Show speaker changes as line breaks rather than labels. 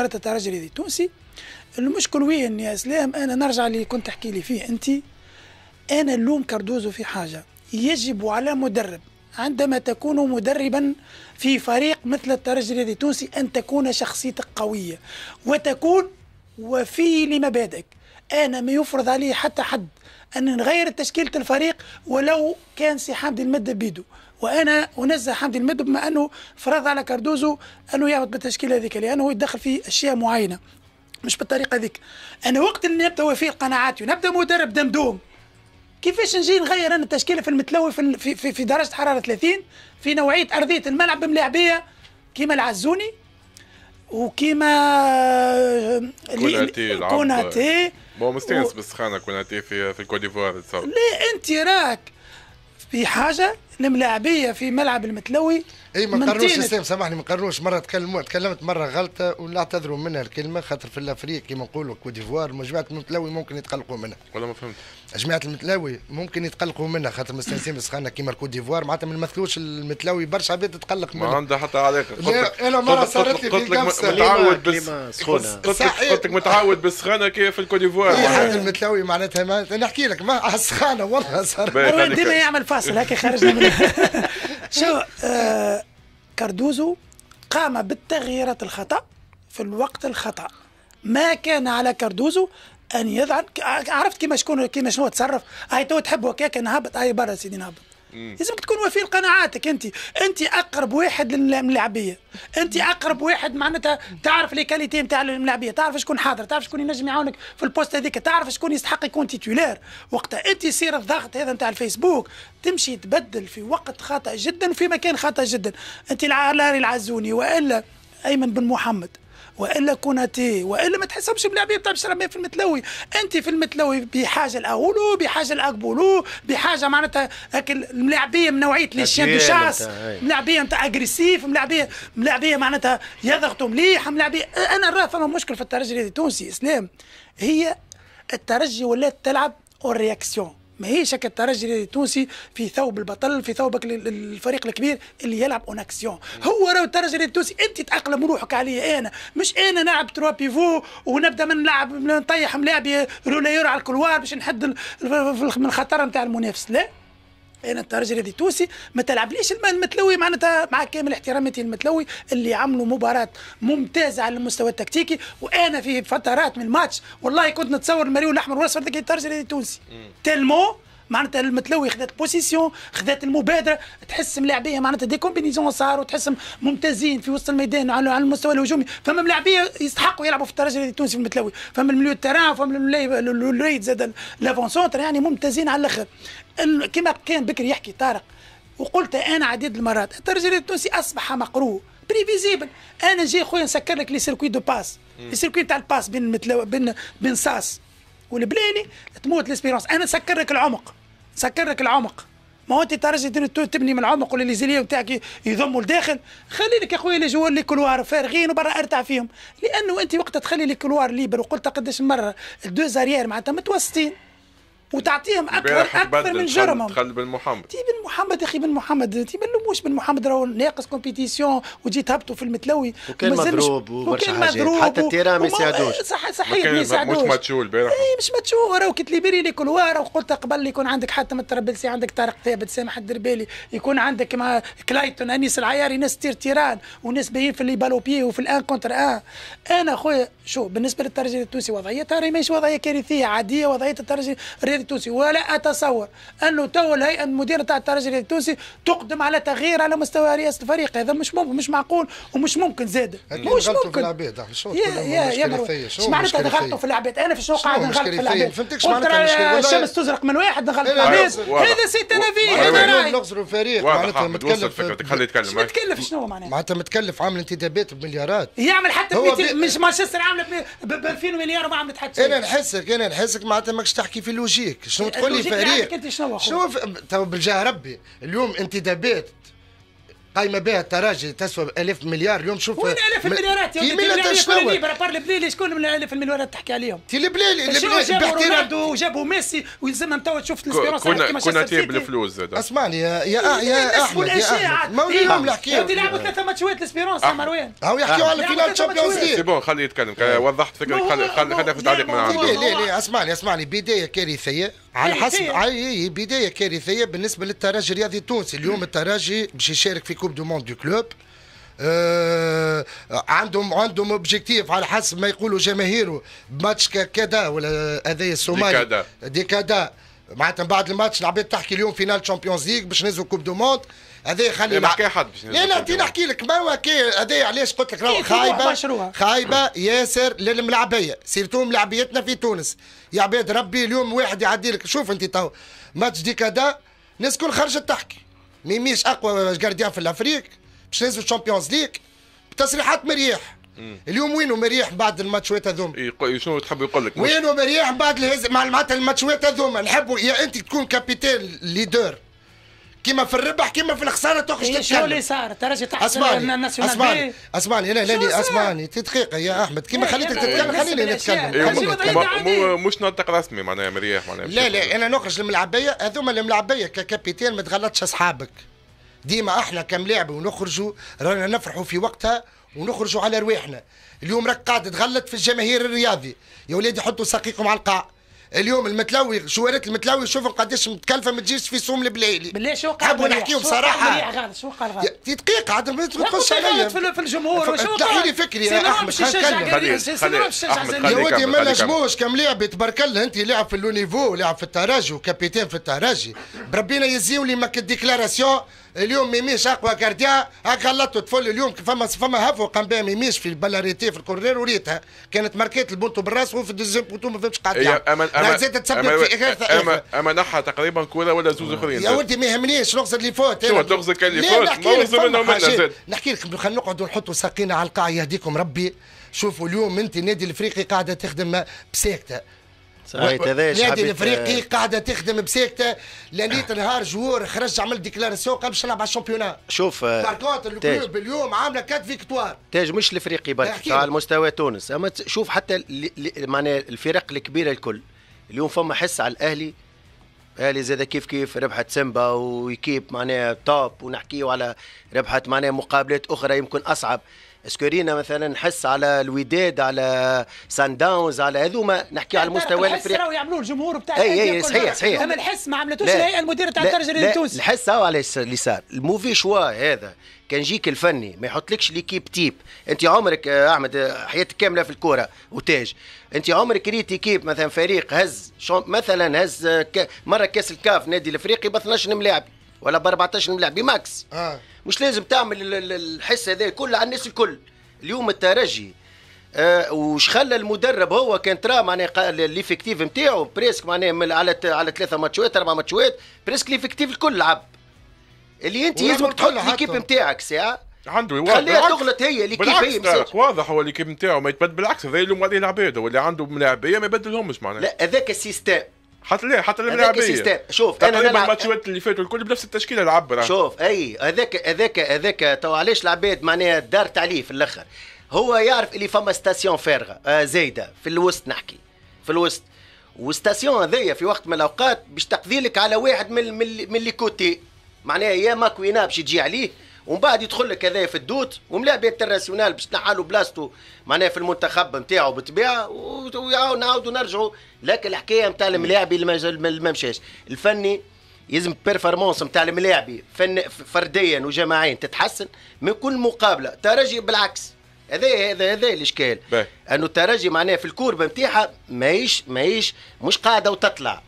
اختارت الترجي الرياضي التونسي المشكل وين يا اسلام انا نرجع اللي كنت تحكي لي فيه انت انا اللوم كاردوزو في حاجه يجب على مدرب عندما تكون مدربا في فريق مثل الترجي الرياضي التونسي ان تكون شخصيتك قويه وتكون وفي لمبادئك انا ما يفرض علي حتى حد ان نغير تشكيله الفريق ولو كان سي حمدي المد بيدو وانا انزه حمدي المد بما انه فرض على كاردوزو انه يعمل بالتشكيله هذيك لانه يدخل في اشياء معينه مش بالطريقه ذيك انا وقت اللي نبدا فيه قناعاتي ونبدا مدرب دمدوم كيفاش نجي نغير انا التشكيله في المتلوي في في, في درجه حراره 30 في نوعيه ارضيه الملعب بملاعبيه كيما العزوني وكيما آه، كوناتي كوناتي مو مستانس و... بالسخانه كوناتي في في الكوت ديفوار لا انت راك في حاجه الملاعبيه في
ملعب المتلوي اي ما نقرروش سامحني ما نقرروش مره تكلموا تكلمت مره غلطه ونعتذروا منها الكلمه خاطر في الافريق كيما نقولوا كو ديفوار جماعه المتلوي ممكن يتقلقوا منها والله ما فهمت جماعه المتلوي ممكن يتقلقوا منها خاطر مستانسين بسخانه كيما الكو ديفوار معناتها ما نمثلوش المتلوي برشا عباد تتقلق منها ما عندها حتى علاقه انا مره صارت لي في قمصه متعود بالسخانه قلت لك متعود
بالسخانه كيف في الكوت ديفوار
المتلوي معناتها نحكي
لك ما السخانه
والله صارت ديما يعمل فاصل هكا خرجنا من
شو آه كاردوزو قام بالتغييرات الخطأ في الوقت الخطأ ما كان على كاردوزو ان يذعن عرفت كيما شكون كيما شنو تصرف هاي تو تحب هكاك نهبط هاي برا سيدي نهبط لازمك تكون وفي لقناعاتك انت انت اقرب واحد للملاعبيه انت اقرب واحد معناتها تعرف لي كاليتي نتاع الملاعبيه تعرف شكون حاضر تعرف شكون ينجم يعاونك في البوست هذيك تعرف شكون يستحق يكون تيتولير وقتها انت يصير الضغط هذا نتاع الفيسبوك تمشي تبدل في وقت خاطئ جدا وفي مكان خاطئ جدا انت العلاري العزوني والا ايمن بن محمد والا كوناتي والا ما تحسبش بلاعبيه بتاع بشراميه في المتلوي انت في المتلوي بحاجه لاولو بحاجه لاكبولو بحاجه معناتها الملاعبيه من نوعيه لي شان دو شاس ملاعبيه نتاع اجريسيف ملاعبيه ملاعبيه معناتها يضغطوا مليح ملاعبيه انا راه فما مشكل في الترجي التونسي اسلام هي الترجي ولات تلعب اون رياكسيون ماهيش هكا الترجي التونسي في ثوب البطل في ثوبك الفريق الكبير اللي يلعب اون اكسيون هو راه الترجي التونسي انت تاقلم روحك عليا انا مش انا نلعب تروا بيفو ونبدا من نلعب نطيح ملاعبي رولايور على الكلوار باش نحد من الخطر نتاع المنافس لا انا الترجي هذه توسي ما تلعبليش المتلوي معناتها مع كامل احتراماتي المتلوي اللي عملوا مباراه ممتازه على المستوى التكتيكي وانا في فترات من الماتش والله كنت نتصور المريول الاحمر والاصفر الترجي التونسي تلمو معناتها المتلوي خذات بوزيسيون خذات المبادره تحس ملاعبيه معناتها دي كومبينيزون صاروا وتحس ممتازين في وسط الميدان على المستوى الهجومي فما ملاعبيه يستحقوا يلعبوا في الترجي التونسي في المتلوي فما المليو تيران فما الوليد زاد لافونسونتر يعني ممتازين على الاخر كما كان بكري يحكي طارق وقلت انا عديد المرات الترجي التونسي اصبح مقروء بريفيزيبل انا جاي خويا نسكر لك لي سيركوي دو باس لي سيركوي تاع الباس بين متلو... بين بين ساس والبلاني تموت ليسبيرونس انا نسكر لك العمق سكر لك العمق ما هو انت تعرفش تبني من العمق والليزيليه نتاعك يضموا لداخل خلي لك يا خويا لي جوار لي كلوار فارغين وبرا ارتع فيهم لانه انت وقت تخلي لي كلوار ليبر وقلت قداش مره الدو زاريير معناتها متوسطين وتعطيهم اكبر اكثر من جرمهم دخل
بن محمد تي
بن محمد اخي بن محمد تي بن نلوموش بن محمد راهو ناقص كومبيتيسيون وجيت تهبطوا في المتلوي وكان مضروب وبرشا حاجات حتى التيران ما يساعدوش صح صحيح ما يساعدوش مش ماتشو البارح اي مش ماتشو راهو كي تليبري لي كولوار وقلت قبل يكون عندك حاتم الترابلسي عندك طارق ثابت سامح الدربالي يكون عندك مع كلايتون انيس العياري ناس تير تيران وناس باهيين في لي بالوبي وفي الان كونتر ان انا خويا شو بالنسبه للترجي التونسي وضعيتها راهي ماهيش وضعيه كارثيه عاديه وضعيه الترجي الترجي التونسي ولا أتصور أنه تو الهيئة المديرة تاع الترجي التونسي تقدم على تغيير على مستوى رئاسة الفريق هذا مش ممكن مش معقول ومش ممكن زاد مش ممكن العباد
يا يا يا معناتها دخلتوا في
العباد أنا في الشوق قاعد نغلط في العباد فهمتكش معناتها الشمس تزرق من واحد نغلط إيه، في العباد هذا
سي تنافي هذا راي نغزر الفريق معناتها متكلف خليه يتكلم متكلف شنو معناتها معناتها متكلف عامل انتدابات بمليارات يعمل حتى مش
مانشستر عامله ب 2000 مليار وما عملت حتى شيء انا إيه، نحسك
انا إيه، نحسك معناتها ماكش تحكي في لوجيك فريق شنو إيه، تقول لي فريق شنو ف... بالجاه ربي اليوم انتدابات قايمه بها تراجي تسوى ألف مليار اليوم شوف وين ألاف المليارات يا ولدي شكون
بار البليلي شكون من ألاف المليارات تحكي عليهم؟ تي البليلي البليلي باحترام وجابوا ميسي ويلزمهم توا تشوف الاسبيرونس كنا كنا تيب بالفلوس زاد اسمعني يا يا إيه، يا احمد يا احمد ما هو اليوم نحكيو ودي إيه. لعبوا ثلاثه ماتشات الاسبيرونس يا مروان هاو يحكيوا على فينال تشامبيونز ليغ سي
بون خليه يتكلم وضحت فكرة خليه ناخذ تعليق من عنده لا لا اسمعني اسمعني بدايه كارثيه على إيه، حسب إيه. اي بدايه كارثيه بالنسبه للترجي الرياضي التونسي اليوم الترجي باش يشارك في كوب دو موند دو كلوب آه عندهم عندهم اوبجيكتيف على حسب ما يقولوا جماهيره ماتش كذا ولا هذايا الصومالي ديكادا ديكادا معناتها بعد الماتش العباد تحكي اليوم فينال تشامبيونز ليغ باش نهزوا كوب دو موند هذا يخلي إيه، ما حكى حد لا لا تي نحكي لك ما هو هذا علاش قلت لك خايبه خايبه ياسر للملاعبيه سيرتو ملاعبيتنا في تونس يا عباد ربي اليوم واحد يعدي لك شوف انت تو ماتش ديكادا كدا الناس الكل خرجت تحكي ميميش اقوى جارديان في الافريق باش نهزوا تشامبيونز ليغ بتصريحات مريح اليوم وينو مريح بعد الماتشوات هذوما شنو تحب يقول لك وينو مريح بعد الهز مع معناتها الماتشوات هذوما نحبوا يا انت تكون كابيتان ليدر كيما في الربح كيما في الخساره تخرج تتكلم شنو اللي
صار ترجي تحت اسمعني اسمعني
اسمعني لا لا اسمعني دقيقه يا احمد
كيما خليتك تتكلم خليني نتكلم أيوة، مش نطق رسمي معناها مريح معناها لا لا
انا نخرج للملعبيه هذوما الملعبيه ككابيتان ما تغلطش اصحابك ديما احنا كملاعب ونخرجوا رانا نفرحوا في وقتها ونخرجوا على رواحنا اليوم راك قاعد تغلط في الجماهير الرياضي يا ولادي حطوا ساقيكم على القاع اليوم المتلوي شوارات المتلوي شوفوا قداش متكلفه ما تجيش في سوم البلايلي بالله شو قال نبغوا نحكيو بصراحه
شو قال غلط
دقيقه عاد ما تقولش عليا في الجمهور شو قال لي فكري يا احمد خلينا يعني، يعني. يا ودي ما نجموش كم لاعب تبارك الله انت لاعب في اللونيفو لاعب في الترجي وكابيتان في الترجي بربينا يزيولي لي ماك ديكلاراسيون اليوم ميميش اقوى كارديا اقلته طفل اليوم فما فما هفوه قام بها ميميش في البلاريتي في الكورنير وريتها كانت ماركات البونتو بالراس وفي الدوزيام بونتو ما فهمتش قاعد يعني اما اما زاد تسبب في اكارثه اما اما نحى تقريبا كوره ولا زوز اخرين يا ولدي ما يهمنيش نقصد اللي فوت شو كان اللي فوت نقصد منهم زاد نحكي لك خلينا نقعدوا نحطوا ساقينا على القاع يهديكم ربي شوفوا اليوم انت نادي الافريقي قاعده تخدم بساكته النادي الافريقي قاعده تخدم بساكته لانيت نهار جوار خرج عمل ديكلاراسيون قبل باش نلعب على الشامبيونان شوف
آه، بار كونتر الكلوب
اليوم عامله كات فيكتوار
تاج مش الافريقي برك على مستوى تونس اما شوف حتى معناها الفرق الكبيره الكل اليوم فما حس على الاهلي الاهلي زاد كيف كيف ربحت سيمبا ويكيب معناها توب ونحكيو على ربحت معناها مقابلات اخرى يمكن اصعب رينا مثلا نحس على الوداد على سان داونز على هذوما نحكي على المستوى الفريق راهو
يعملوا الجمهور بتاع اي اي صحيح صحيح اما الحس ما عملتوش الهيئه المديره تاع الدرجه التونسيه
الحس هو على اللي صار الموفي شوا هذا كان جيك الفني ما يحطلكش ليكيب تيب انت عمرك آه، احمد آه، حياتك كامله في الكوره وتاج انت عمرك ريت كيب مثلا فريق هز مثلا هز آه، مره كاس الكاف نادي الافريقي ب 12 ملاعب ولا ب 14 ملاعب بماكس آه. مش لازم تعمل الحس هذا كله على الناس الكل اليوم الترجي آه وش خلى المدرب هو كان ترى معناها ليفيكتيف نتاعو بريسك معناها على على ثلاثه ماتشوات اربع ماتشوات بريسك ليفيكتيف الكل لعب اللي انت لازمك تحط ليكيب نتاعك ساعه عنده واضح خليها تغلط هي اللي كيف هي مساج.
واضح هو اللي كيف نتاعو ما يتبدل
بالعكس هذا اللي هم عليه العباد هو اللي عنده ملاعبيه ما يبدلهمش معناها لا هذاك السيستم حتى ليه حتى الملاعبيه شوف تقريبا
الماتشات اللي فاتوا الكل بنفس التشكيله لعب شوف
اي هذاك هذاك هذاك تو علاش العباد معناها دار تعليف في الاخر هو يعرف اللي فما ستاسيون فارغه آه، زايده في الوسط نحكي في الوسط والستاسيون هذايا في وقت من الاوقات باش تقضي لك على واحد من, من اللي كوتي معناها يا ماكوينا باش تجي عليه ومن بعد يدخل لك هذايا في الدوت وملاعب انترناسيونال باش تنحالوا بلاصتو معناها في المنتخب نتاعو بالطبيعه ونعاودوا نرجعوا لكن الحكايه نتاع الملاعب اللي ما مشاش الفني يلزم بيرفورمانس نتاع الملاعبي فن فرديا وجماعيا تتحسن من كل مقابله ترجي بالعكس هذا هذا هذا الاشكال انه الترجي معناها في الكوربه نتاعها ماهيش ماهيش مش قاعده وتطلع